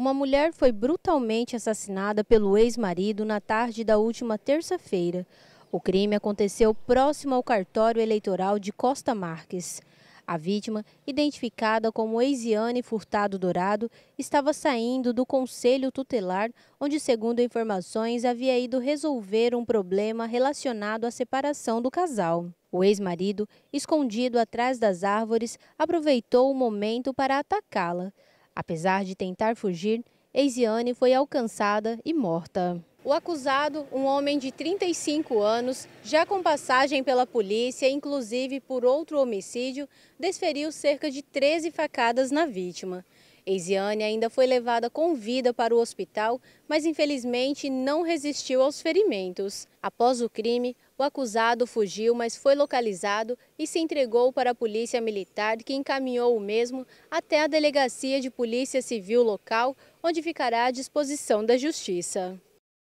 Uma mulher foi brutalmente assassinada pelo ex-marido na tarde da última terça-feira. O crime aconteceu próximo ao cartório eleitoral de Costa Marques. A vítima, identificada como Eisiane Furtado Dourado, estava saindo do conselho tutelar, onde, segundo informações, havia ido resolver um problema relacionado à separação do casal. O ex-marido, escondido atrás das árvores, aproveitou o momento para atacá-la. Apesar de tentar fugir, Eisiane foi alcançada e morta. O acusado, um homem de 35 anos, já com passagem pela polícia, inclusive por outro homicídio, desferiu cerca de 13 facadas na vítima. Eisiane ainda foi levada com vida para o hospital, mas infelizmente não resistiu aos ferimentos. Após o crime, o acusado fugiu, mas foi localizado e se entregou para a Polícia Militar, que encaminhou o mesmo até a Delegacia de Polícia Civil local, onde ficará à disposição da Justiça.